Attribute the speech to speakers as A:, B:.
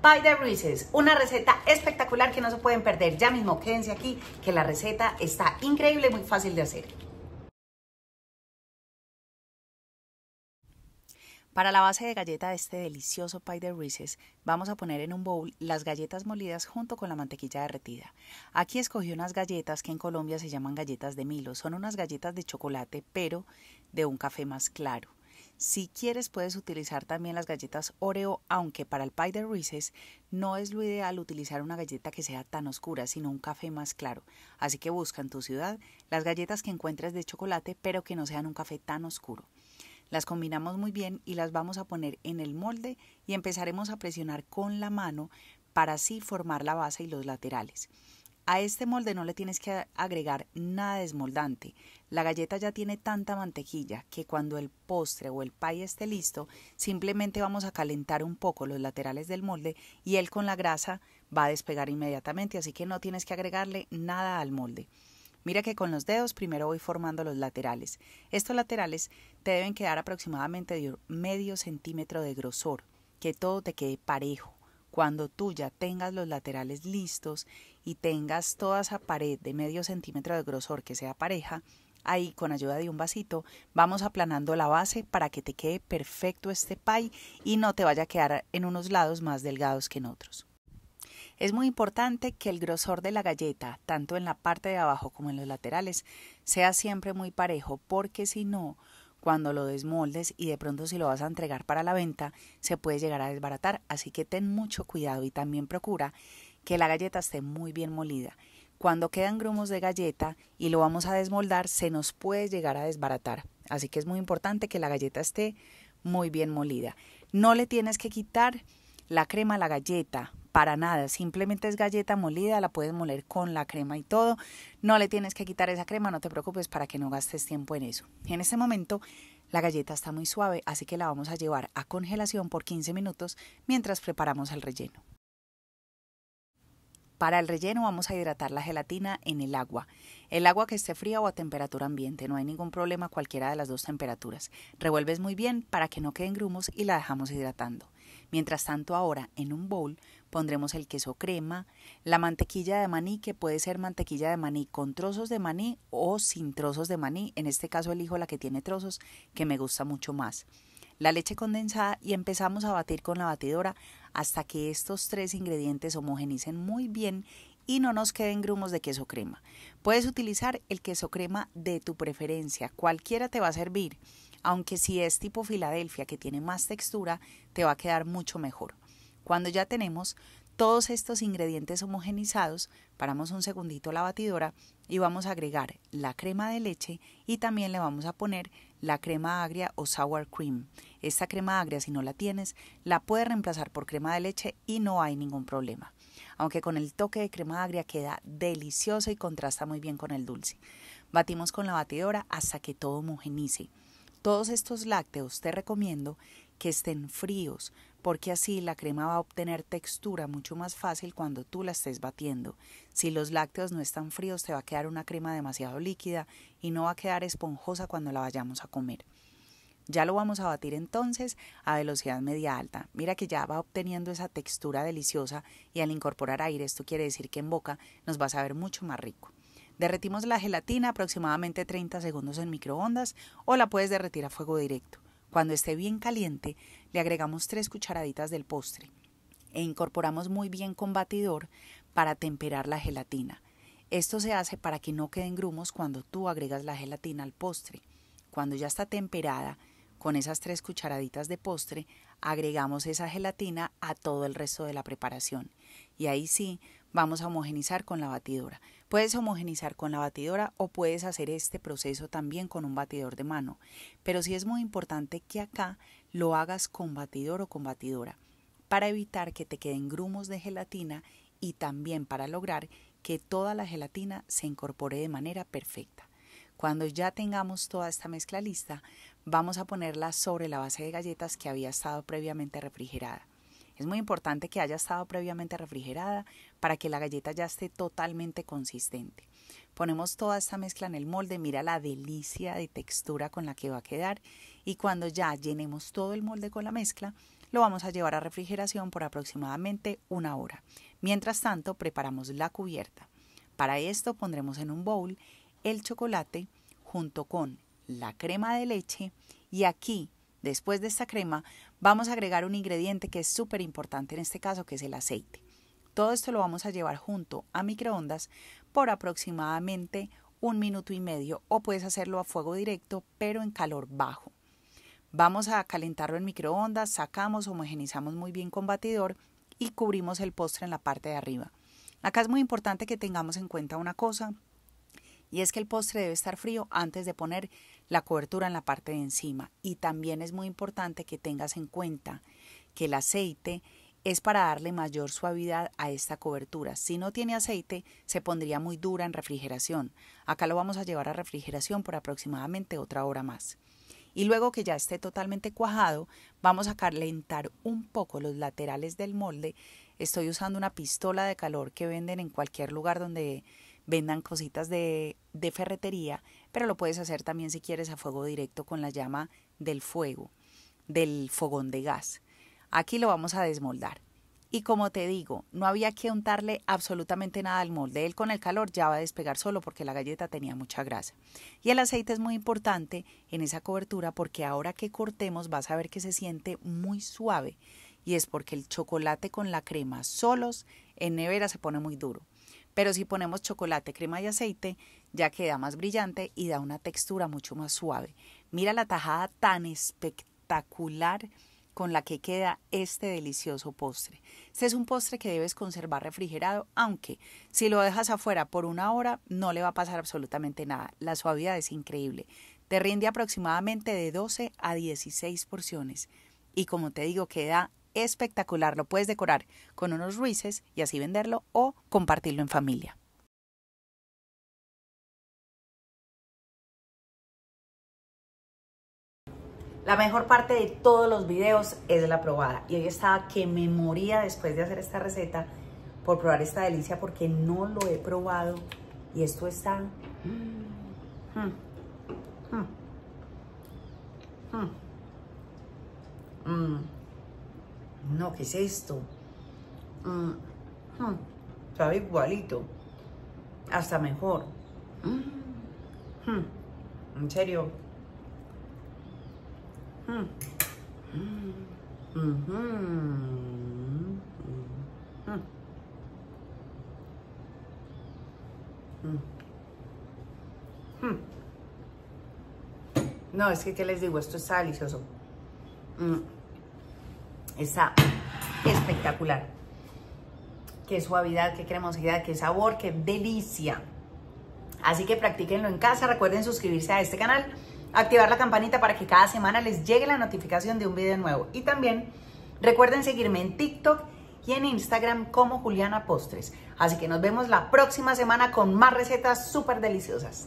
A: Pie de Reese's, una receta espectacular que no se pueden perder. Ya mismo quédense aquí que la receta está increíble y muy fácil de hacer. Para la base de galleta de este delicioso pie de Reese's, vamos a poner en un bowl las galletas molidas junto con la mantequilla derretida. Aquí escogí unas galletas que en Colombia se llaman galletas de Milo. Son unas galletas de chocolate, pero de un café más claro. Si quieres puedes utilizar también las galletas Oreo, aunque para el pie de Reese's no es lo ideal utilizar una galleta que sea tan oscura, sino un café más claro. Así que busca en tu ciudad las galletas que encuentres de chocolate, pero que no sean un café tan oscuro. Las combinamos muy bien y las vamos a poner en el molde y empezaremos a presionar con la mano para así formar la base y los laterales. A este molde no le tienes que agregar nada desmoldante. La galleta ya tiene tanta mantequilla que cuando el postre o el pie esté listo, simplemente vamos a calentar un poco los laterales del molde y él con la grasa va a despegar inmediatamente, así que no tienes que agregarle nada al molde. Mira que con los dedos primero voy formando los laterales. Estos laterales te deben quedar aproximadamente de medio centímetro de grosor, que todo te quede parejo cuando tú ya tengas los laterales listos y tengas toda esa pared de medio centímetro de grosor que sea pareja, ahí con ayuda de un vasito vamos aplanando la base para que te quede perfecto este pie y no te vaya a quedar en unos lados más delgados que en otros. Es muy importante que el grosor de la galleta, tanto en la parte de abajo como en los laterales, sea siempre muy parejo, porque si no, cuando lo desmoldes y de pronto si lo vas a entregar para la venta se puede llegar a desbaratar. Así que ten mucho cuidado y también procura que la galleta esté muy bien molida. Cuando quedan grumos de galleta y lo vamos a desmoldar se nos puede llegar a desbaratar. Así que es muy importante que la galleta esté muy bien molida. No le tienes que quitar la crema a la galleta para nada, simplemente es galleta molida, la puedes moler con la crema y todo, no le tienes que quitar esa crema, no te preocupes para que no gastes tiempo en eso. En este momento la galleta está muy suave, así que la vamos a llevar a congelación por 15 minutos mientras preparamos el relleno. Para el relleno vamos a hidratar la gelatina en el agua. El agua que esté fría o a temperatura ambiente, no hay ningún problema cualquiera de las dos temperaturas. Revuelves muy bien para que no queden grumos y la dejamos hidratando. Mientras tanto ahora, en un bowl, pondremos el queso crema, la mantequilla de maní, que puede ser mantequilla de maní con trozos de maní o sin trozos de maní. En este caso elijo la que tiene trozos, que me gusta mucho más. La leche condensada y empezamos a batir con la batidora hasta que estos tres ingredientes homogenicen muy bien y no nos queden grumos de queso crema. Puedes utilizar el queso crema de tu preferencia, cualquiera te va a servir aunque si es tipo Filadelfia que tiene más textura, te va a quedar mucho mejor. Cuando ya tenemos todos estos ingredientes homogenizados, paramos un segundito la batidora y vamos a agregar la crema de leche y también le vamos a poner la crema agria o sour cream. Esta crema agria, si no la tienes, la puedes reemplazar por crema de leche y no hay ningún problema. Aunque con el toque de crema agria queda deliciosa y contrasta muy bien con el dulce. Batimos con la batidora hasta que todo homogenice. Todos estos lácteos te recomiendo que estén fríos, porque así la crema va a obtener textura mucho más fácil cuando tú la estés batiendo. Si los lácteos no están fríos, te va a quedar una crema demasiado líquida y no va a quedar esponjosa cuando la vayamos a comer. Ya lo vamos a batir entonces a velocidad media alta. Mira que ya va obteniendo esa textura deliciosa y al incorporar aire esto quiere decir que en boca nos va a saber mucho más rico. Derretimos la gelatina aproximadamente 30 segundos en microondas o la puedes derretir a fuego directo. Cuando esté bien caliente, le agregamos 3 cucharaditas del postre e incorporamos muy bien con batidor para temperar la gelatina. Esto se hace para que no queden grumos cuando tú agregas la gelatina al postre. Cuando ya está temperada, con esas tres cucharaditas de postre, agregamos esa gelatina a todo el resto de la preparación. Y ahí sí, vamos a homogenizar con la batidora. Puedes homogenizar con la batidora o puedes hacer este proceso también con un batidor de mano, pero sí es muy importante que acá lo hagas con batidor o con batidora para evitar que te queden grumos de gelatina y también para lograr que toda la gelatina se incorpore de manera perfecta. Cuando ya tengamos toda esta mezcla lista, vamos a ponerla sobre la base de galletas que había estado previamente refrigerada. Es muy importante que haya estado previamente refrigerada para que la galleta ya esté totalmente consistente. Ponemos toda esta mezcla en el molde, mira la delicia de textura con la que va a quedar y cuando ya llenemos todo el molde con la mezcla, lo vamos a llevar a refrigeración por aproximadamente una hora. Mientras tanto, preparamos la cubierta. Para esto pondremos en un bowl el chocolate junto con la crema de leche y aquí Después de esta crema vamos a agregar un ingrediente que es súper importante en este caso, que es el aceite. Todo esto lo vamos a llevar junto a microondas por aproximadamente un minuto y medio o puedes hacerlo a fuego directo pero en calor bajo. Vamos a calentarlo en microondas, sacamos, homogenizamos muy bien con batidor y cubrimos el postre en la parte de arriba. Acá es muy importante que tengamos en cuenta una cosa y es que el postre debe estar frío antes de poner la cobertura en la parte de encima. Y también es muy importante que tengas en cuenta que el aceite es para darle mayor suavidad a esta cobertura. Si no tiene aceite, se pondría muy dura en refrigeración. Acá lo vamos a llevar a refrigeración por aproximadamente otra hora más. Y luego que ya esté totalmente cuajado, vamos a calentar un poco los laterales del molde. Estoy usando una pistola de calor que venden en cualquier lugar donde vendan cositas de, de ferretería, pero lo puedes hacer también si quieres a fuego directo con la llama del fuego, del fogón de gas. Aquí lo vamos a desmoldar. Y como te digo, no había que untarle absolutamente nada al molde. Él con el calor ya va a despegar solo porque la galleta tenía mucha grasa. Y el aceite es muy importante en esa cobertura porque ahora que cortemos vas a ver que se siente muy suave. Y es porque el chocolate con la crema solos en nevera se pone muy duro. Pero si ponemos chocolate, crema y aceite, ya queda más brillante y da una textura mucho más suave. Mira la tajada tan espectacular con la que queda este delicioso postre. Este es un postre que debes conservar refrigerado, aunque si lo dejas afuera por una hora no le va a pasar absolutamente nada. La suavidad es increíble. Te rinde aproximadamente de 12 a 16 porciones. Y como te digo, queda espectacular. Lo puedes decorar con unos ruises y así venderlo o compartirlo en familia. La mejor parte de todos los videos es la probada y hoy estaba que me moría después de hacer esta receta por probar esta delicia porque no lo he probado y esto está... ¿qué es esto? Mm, hmm, sabe igualito, hasta mejor. Mm, hmm, en serio. Hmm, no, es que, ¿qué les digo? Esto mm, está delicioso. Está espectacular. Qué suavidad, qué cremosidad, qué sabor, qué delicia. Así que practíquenlo en casa. Recuerden suscribirse a este canal, activar la campanita para que cada semana les llegue la notificación de un video nuevo. Y también recuerden seguirme en TikTok y en Instagram como Juliana Postres. Así que nos vemos la próxima semana con más recetas súper deliciosas.